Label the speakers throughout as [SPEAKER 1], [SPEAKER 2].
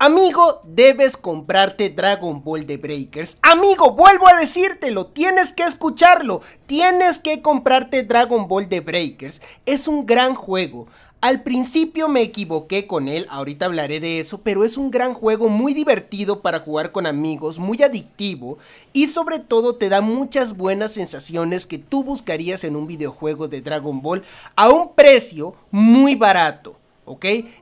[SPEAKER 1] Amigo, debes comprarte Dragon Ball The Breakers. Amigo, vuelvo a decírtelo, tienes que escucharlo, tienes que comprarte Dragon Ball The Breakers. Es un gran juego. Al principio me equivoqué con él, ahorita hablaré de eso, pero es un gran juego muy divertido para jugar con amigos, muy adictivo y sobre todo te da muchas buenas sensaciones que tú buscarías en un videojuego de Dragon Ball a un precio muy barato.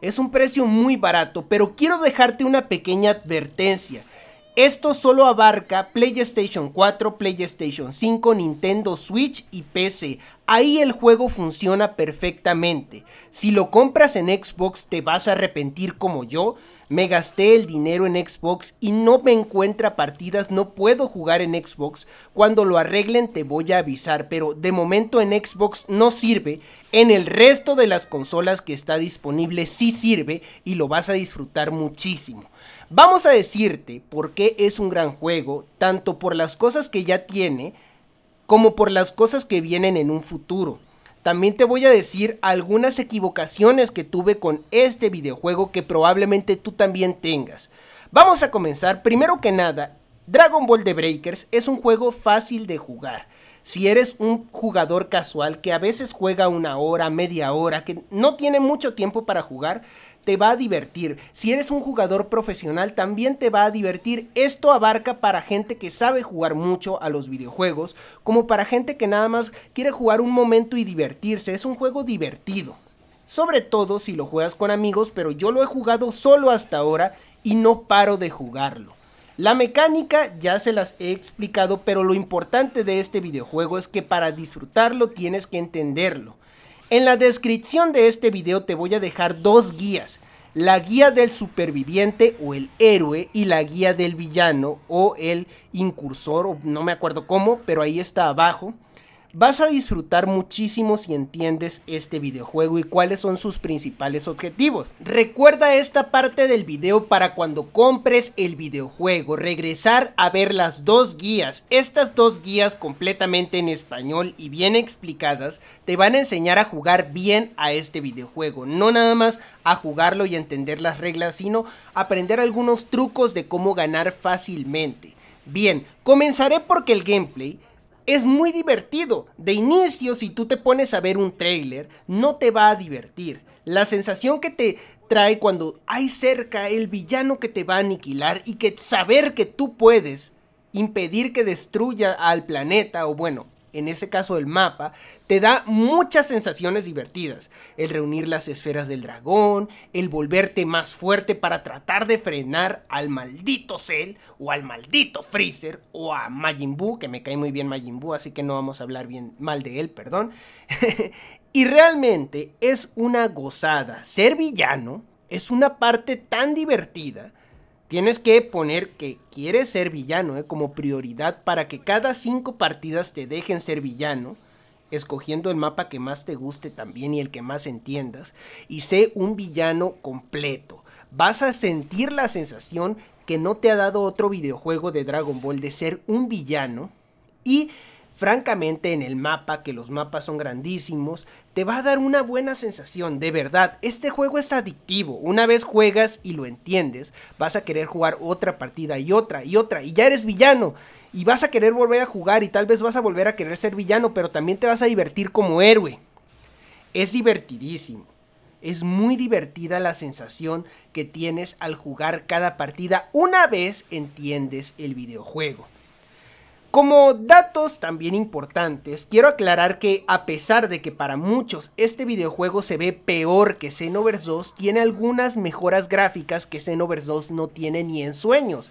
[SPEAKER 1] Es un precio muy barato, pero quiero dejarte una pequeña advertencia. Esto solo abarca PlayStation 4, PlayStation 5, Nintendo Switch y PC. Ahí el juego funciona perfectamente. Si lo compras en Xbox te vas a arrepentir como yo, me gasté el dinero en Xbox y no me encuentra partidas, no puedo jugar en Xbox. Cuando lo arreglen te voy a avisar, pero de momento en Xbox no sirve. En el resto de las consolas que está disponible sí sirve y lo vas a disfrutar muchísimo. Vamos a decirte por qué es un gran juego, tanto por las cosas que ya tiene como por las cosas que vienen en un futuro. También te voy a decir algunas equivocaciones que tuve con este videojuego que probablemente tú también tengas. Vamos a comenzar, primero que nada, Dragon Ball The Breakers es un juego fácil de jugar. Si eres un jugador casual que a veces juega una hora, media hora, que no tiene mucho tiempo para jugar, te va a divertir. Si eres un jugador profesional, también te va a divertir. Esto abarca para gente que sabe jugar mucho a los videojuegos, como para gente que nada más quiere jugar un momento y divertirse. Es un juego divertido. Sobre todo si lo juegas con amigos, pero yo lo he jugado solo hasta ahora y no paro de jugarlo. La mecánica ya se las he explicado, pero lo importante de este videojuego es que para disfrutarlo tienes que entenderlo. En la descripción de este video te voy a dejar dos guías. La guía del superviviente o el héroe y la guía del villano o el incursor, o no me acuerdo cómo, pero ahí está abajo. Vas a disfrutar muchísimo si entiendes este videojuego y cuáles son sus principales objetivos. Recuerda esta parte del video para cuando compres el videojuego, regresar a ver las dos guías. Estas dos guías completamente en español y bien explicadas te van a enseñar a jugar bien a este videojuego, no nada más a jugarlo y entender las reglas, sino aprender algunos trucos de cómo ganar fácilmente. Bien, comenzaré porque el gameplay es muy divertido. De inicio, si tú te pones a ver un tráiler, no te va a divertir. La sensación que te trae cuando hay cerca el villano que te va a aniquilar y que saber que tú puedes impedir que destruya al planeta o bueno, en ese caso el mapa, te da muchas sensaciones divertidas. El reunir las esferas del dragón, el volverte más fuerte para tratar de frenar al maldito Cell o al maldito Freezer o a Majin Buu, que me cae muy bien Majin Buu, así que no vamos a hablar bien mal de él, perdón. y realmente es una gozada. Ser villano es una parte tan divertida Tienes que poner que quieres ser villano eh, como prioridad para que cada cinco partidas te dejen ser villano, escogiendo el mapa que más te guste también y el que más entiendas, y sé un villano completo. Vas a sentir la sensación que no te ha dado otro videojuego de Dragon Ball de ser un villano y francamente en el mapa, que los mapas son grandísimos, te va a dar una buena sensación, de verdad. Este juego es adictivo, una vez juegas y lo entiendes, vas a querer jugar otra partida y otra y otra, y ya eres villano, y vas a querer volver a jugar y tal vez vas a volver a querer ser villano, pero también te vas a divertir como héroe. Es divertidísimo. Es muy divertida la sensación que tienes al jugar cada partida una vez entiendes el videojuego. Como datos también importantes, quiero aclarar que a pesar de que para muchos este videojuego se ve peor que Xenoverse 2, tiene algunas mejoras gráficas que Xenoverse 2 no tiene ni en sueños.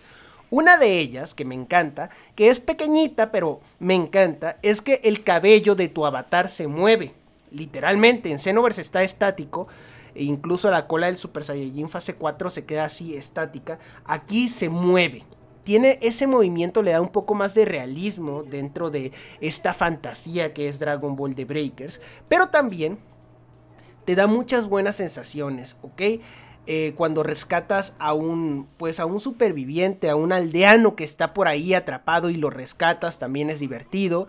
[SPEAKER 1] Una de ellas, que me encanta, que es pequeñita pero me encanta, es que el cabello de tu avatar se mueve. Literalmente, en Xenoverse está estático, e incluso la cola del Super Saiyajin fase 4 se queda así estática, aquí se mueve tiene ese movimiento, le da un poco más de realismo dentro de esta fantasía que es Dragon Ball The Breakers, pero también te da muchas buenas sensaciones, ¿ok? Eh, cuando rescatas a un pues a un superviviente, a un aldeano que está por ahí atrapado y lo rescatas, también es divertido.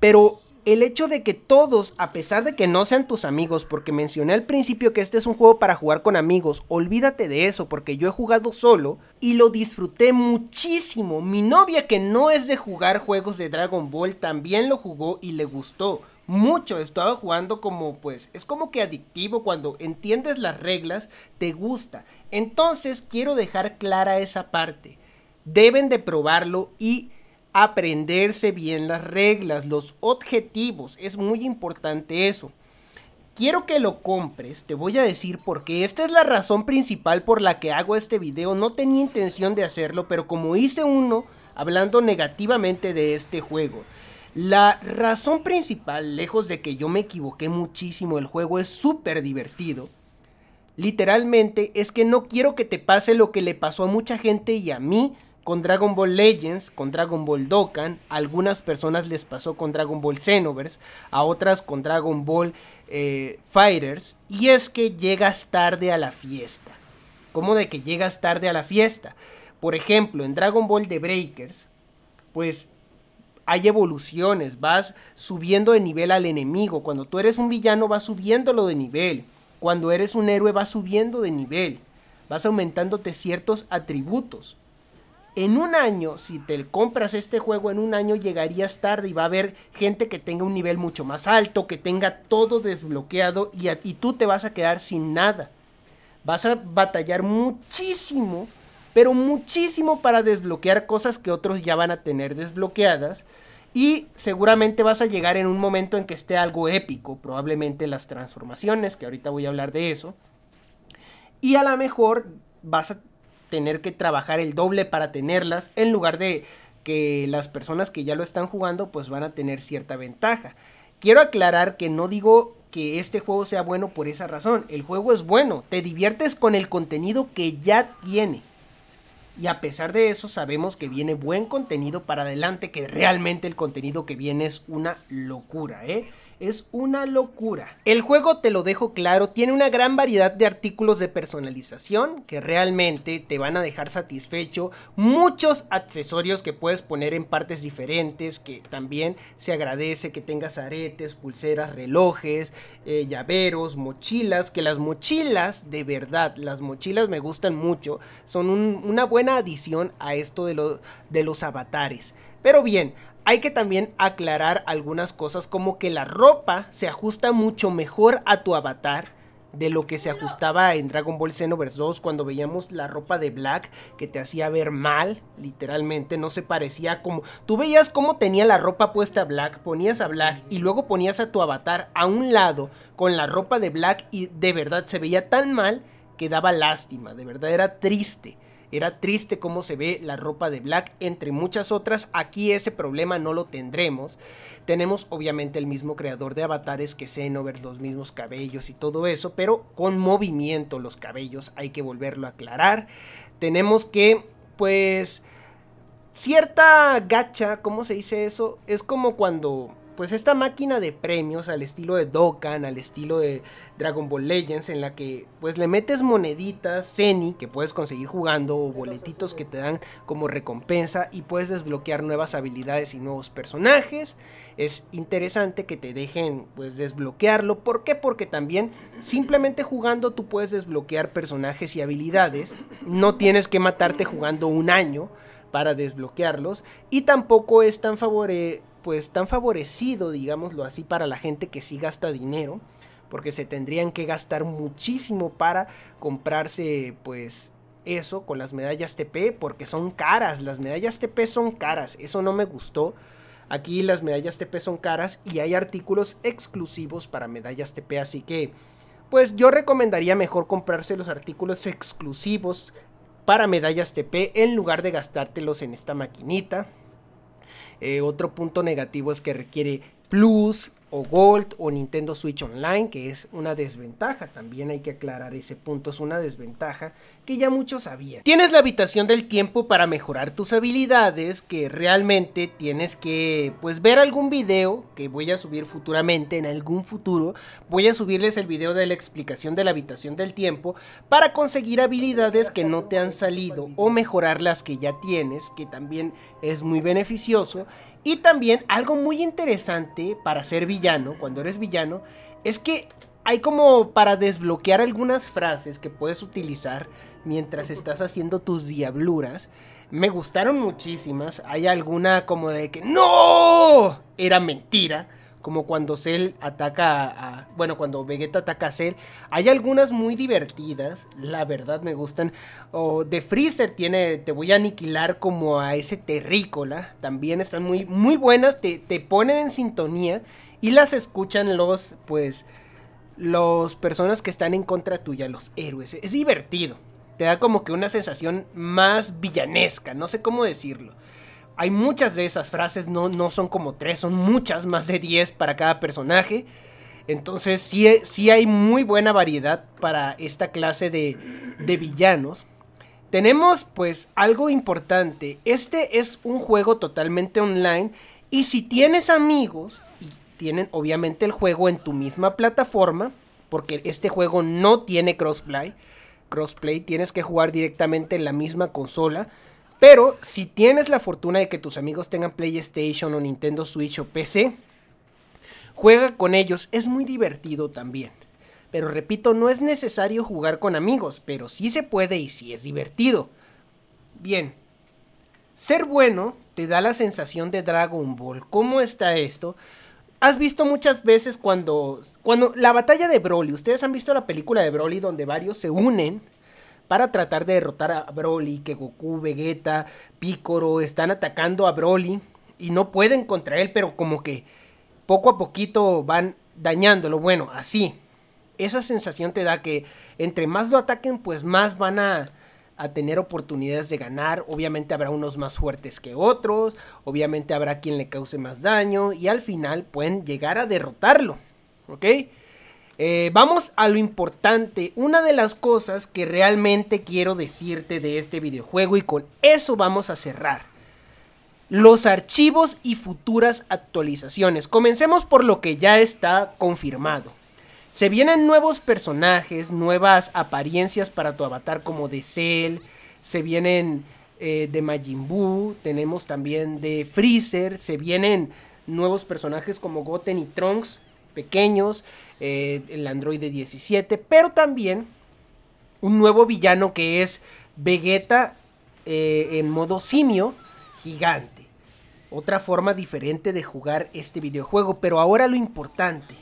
[SPEAKER 1] Pero el hecho de que todos, a pesar de que no sean tus amigos, porque mencioné al principio que este es un juego para jugar con amigos, olvídate de eso, porque yo he jugado solo y lo disfruté muchísimo. Mi novia que no es de jugar juegos de Dragon Ball también lo jugó y le gustó mucho. Estaba jugando como, pues, es como que adictivo cuando entiendes las reglas, te gusta. Entonces quiero dejar clara esa parte. Deben de probarlo y aprenderse bien las reglas, los objetivos. Es muy importante eso. Quiero que lo compres, te voy a decir porque esta es la razón principal por la que hago este video. No tenía intención de hacerlo, pero como hice uno hablando negativamente de este juego. La razón principal, lejos de que yo me equivoqué muchísimo, el juego es súper divertido. Literalmente es que no quiero que te pase lo que le pasó a mucha gente y a mí con Dragon Ball Legends, con Dragon Ball Dokkan, algunas personas les pasó con Dragon Ball Xenoverse, a otras con Dragon Ball eh, Fighters, y es que llegas tarde a la fiesta. ¿Cómo de que llegas tarde a la fiesta? Por ejemplo, en Dragon Ball The Breakers, pues hay evoluciones, vas subiendo de nivel al enemigo, cuando tú eres un villano vas subiéndolo de nivel, cuando eres un héroe vas subiendo de nivel, vas aumentándote ciertos atributos en un año, si te compras este juego en un año, llegarías tarde y va a haber gente que tenga un nivel mucho más alto, que tenga todo desbloqueado y, tú te vas a quedar sin nada. Vas a batallar muchísimo, pero muchísimo para desbloquear cosas que otros ya van a tener desbloqueadas. Y seguramente vas a llegar en un momento en que esté algo épico, probablemente las transformaciones, que ahorita voy a hablar de eso. Y a lo mejor vas a tener que trabajar el doble para tenerlas en lugar de que las personas que ya lo están jugando pues van a tener cierta ventaja. Quiero aclarar que no digo que este juego sea bueno por esa razón, el juego es bueno, te diviertes con el contenido que ya tiene. Y a pesar de eso sabemos que viene buen contenido para adelante, que realmente el contenido que viene es una locura, ¿eh? Es una locura. El juego, te lo dejo claro, tiene una gran variedad de artículos de personalización que realmente te van a dejar satisfecho. Muchos accesorios que puedes poner en partes diferentes, que también se agradece que tengas aretes, pulseras, relojes, eh, llaveros, mochilas, que las mochilas, de verdad, las mochilas me gustan mucho. Son una buena adición a esto de, de los avatares. Pero bien, hay que también aclarar algunas cosas como que la ropa se ajusta mucho mejor a tu avatar de lo que se ajustaba en Dragon Ball Xenoverse 2 cuando veíamos la ropa de Black que te hacía ver mal, literalmente no se parecía como tú veías cómo tenía la ropa puesta Black, ponías a Black y luego ponías a tu avatar a un lado con la ropa de Black y de verdad se veía tan mal que daba lástima, de verdad era triste. Era triste cómo se ve la ropa de Black, entre muchas otras. Aquí ese problema no lo tendremos. Tenemos obviamente el mismo creador de avatares que Xenover, los mismos cabellos y todo eso, pero con movimiento los cabellos, hay que volverlo a aclarar. Tenemos que, pues, cierta gacha, ¿cómo se dice eso? Es como cuando pues esta máquina de premios al estilo de Dokkan, al estilo de Dragon Ball Legends, en la que pues le metes moneditas, seni que puedes conseguir jugando, o boletitos que te dan como recompensa y puedes desbloquear nuevas habilidades y nuevos personajes. Es interesante que te dejen pues desbloquearlo. ¿Por qué? Porque también simplemente jugando tú puedes desbloquear personajes y habilidades. No tienes que matarte jugando un año para desbloquearlos y tampoco es tan favore pues tan favorecido, digámoslo así, para la gente que sí gasta dinero, porque se tendrían que gastar muchísimo para comprarse pues eso con las medallas TP, porque son caras, las medallas TP son caras, eso no me gustó. Aquí las medallas TP son caras y hay artículos exclusivos para medallas TP, así que pues yo recomendaría mejor comprarse los artículos exclusivos para medallas TP en lugar de gastártelos en esta maquinita. Eh, otro punto negativo es que requiere plus, o Gold o Nintendo Switch Online, que es una desventaja, también hay que aclarar ese punto, es una desventaja que ya muchos sabían. Tienes la habitación del tiempo para mejorar tus habilidades, que realmente tienes que pues ver algún video que voy a subir futuramente, en algún futuro, voy a subirles el video de la explicación de la habitación del tiempo para conseguir habilidades que no te han salido o mejorar las que ya tienes, que también es muy beneficioso y también algo muy interesante para ser villano, cuando eres villano, es que hay como para desbloquear algunas frases que puedes utilizar mientras estás haciendo tus diabluras. Me gustaron muchísimas. Hay alguna como de que no, era mentira como cuando Cell ataca a, bueno, cuando Vegeta ataca a Cell. Hay algunas muy divertidas, la verdad me gustan. O de Freezer tiene Te voy a aniquilar como a ese terrícola, también están muy muy buenas, te, te ponen en sintonía y las escuchan los pues los personas que están en contra tuya, los héroes. Es divertido. Te da como que una sensación más villanesca, no sé cómo decirlo. Hay muchas de esas frases, no, no son como tres, son muchas, más de diez para cada personaje. Entonces sí, hay muy buena variedad para esta clase de, de villanos. Tenemos pues algo importante. Este es un juego totalmente online y si tienes amigos y tienen obviamente el juego en tu misma plataforma, porque este juego no tiene crossplay, crossplay tienes que jugar directamente en la misma consola. Pero si tienes la fortuna de que tus amigos tengan PlayStation o Nintendo Switch o PC, juega con ellos, es muy divertido también. Pero repito, no es necesario jugar con amigos, pero sí se puede y sí es divertido. Bien, ser bueno te da la sensación de Dragon Ball. ¿Cómo está esto? Has visto muchas veces cuando, cuando la batalla de Broly, ustedes han visto la película de Broly donde varios se unen para tratar de derrotar a Broly, que Goku, Vegeta, Piccolo están atacando a Broly y no pueden contra él, pero como que poco a poquito van dañándolo. Bueno, así. Esa sensación te da que entre más lo ataquen, pues más van a, a tener oportunidades de ganar. Obviamente habrá unos más fuertes que otros, obviamente habrá quien le cause más daño y al final pueden llegar a derrotarlo. ¿Ok? Eh, vamos a lo importante. Una de las cosas que realmente quiero decirte de este videojuego y con eso vamos a cerrar. Los archivos y futuras actualizaciones. Comencemos por lo que ya está confirmado. Se vienen nuevos personajes, nuevas apariencias para tu avatar como de Cell. Se vienen eh, de Majin Buu, tenemos también de Freezer. Se vienen nuevos personajes como Goten y Trunks pequeños, eh, el androide 17, pero también un nuevo villano que es Vegeta eh, en modo simio gigante. Otra forma diferente de jugar este videojuego, pero ahora lo importante,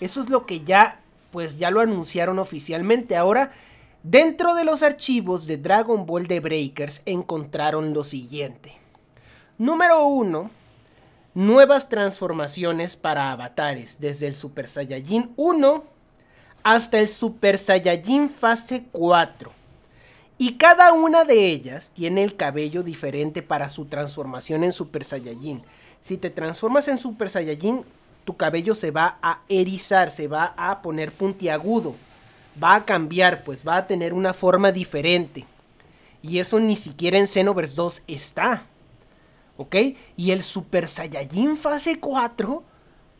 [SPEAKER 1] eso es lo que ya, pues ya lo anunciaron oficialmente, ahora... Dentro de los archivos de Dragon Ball de Breakers encontraron lo siguiente. Número 1 nuevas transformaciones para avatares, desde el Super Saiyajin 1 hasta el Super Saiyajin fase 4. Y cada una de ellas tiene el cabello diferente para su transformación en Super Saiyajin. Si te transformas en Super Saiyajin, tu cabello se va a erizar, se va a poner puntiagudo, va a cambiar, pues va a tener una forma diferente. Y eso ni siquiera en Xenoverse 2 está. ¿ok? Y el Super Saiyajin fase 4,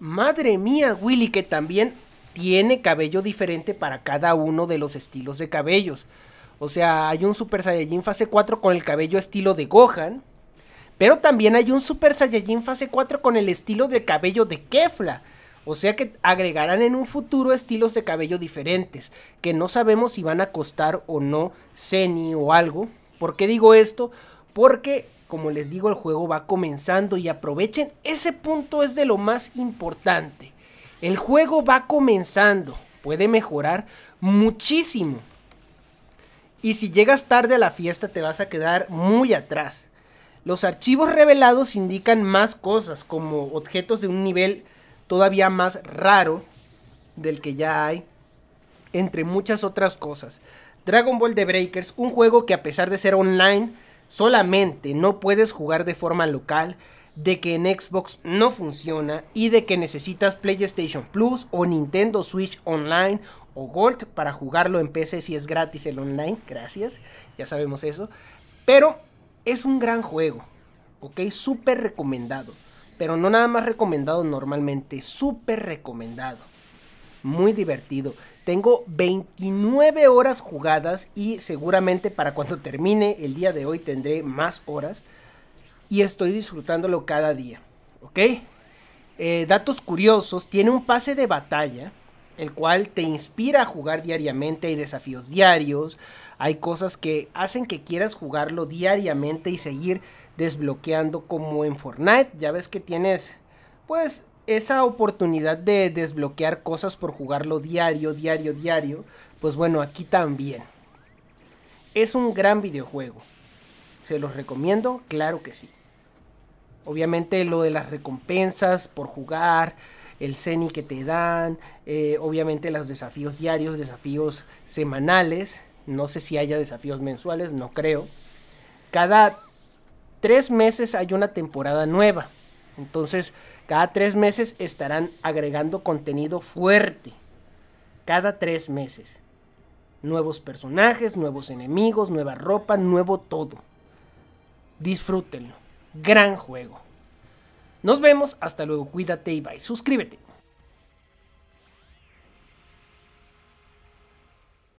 [SPEAKER 1] madre mía, Willy, que también tiene cabello diferente para cada uno de los estilos de cabellos. O sea, hay un Super Saiyajin fase 4 con el cabello estilo de Gohan, pero también hay un Super Saiyajin fase 4 con el estilo de cabello de Kefla. O sea que agregarán en un futuro estilos de cabello diferentes, que no sabemos si van a costar o no Zeni o algo. ¿Por qué digo esto? Porque como les digo, el juego va comenzando y aprovechen, ese punto es de lo más importante. El juego va comenzando, puede mejorar muchísimo. Y si llegas tarde a la fiesta te vas a quedar muy atrás. Los archivos revelados indican más cosas, como objetos de un nivel todavía más raro del que ya hay, entre muchas otras cosas. Dragon Ball The Breakers, un juego que a pesar de ser online, solamente no puedes jugar de forma local, de que en Xbox no funciona y de que necesitas PlayStation Plus o Nintendo Switch Online o Gold para jugarlo en PC si es gratis el online, gracias, ya sabemos eso, pero es un gran juego, ok, súper recomendado, pero no nada más recomendado normalmente, súper recomendado, muy divertido, tengo 29 horas jugadas y seguramente para cuando termine el día de hoy tendré más horas. Y estoy disfrutándolo cada día. ¿Ok? Eh, datos curiosos. Tiene un pase de batalla. El cual te inspira a jugar diariamente. Hay desafíos diarios. Hay cosas que hacen que quieras jugarlo diariamente y seguir desbloqueando como en Fortnite. Ya ves que tienes pues esa oportunidad de desbloquear cosas por jugarlo diario, diario, diario, pues bueno, aquí también. Es un gran videojuego. ¿Se los recomiendo? Claro que sí. Obviamente lo de las recompensas por jugar, el CENI que te dan, eh, obviamente los desafíos diarios, desafíos semanales, no sé si haya desafíos mensuales, no creo. Cada tres meses hay una temporada nueva. Entonces, cada tres meses estarán agregando contenido fuerte. Cada tres meses. Nuevos personajes, nuevos enemigos, nueva ropa, nuevo todo. Disfrútenlo. Gran juego. Nos vemos, hasta luego, cuídate y bye. Suscríbete.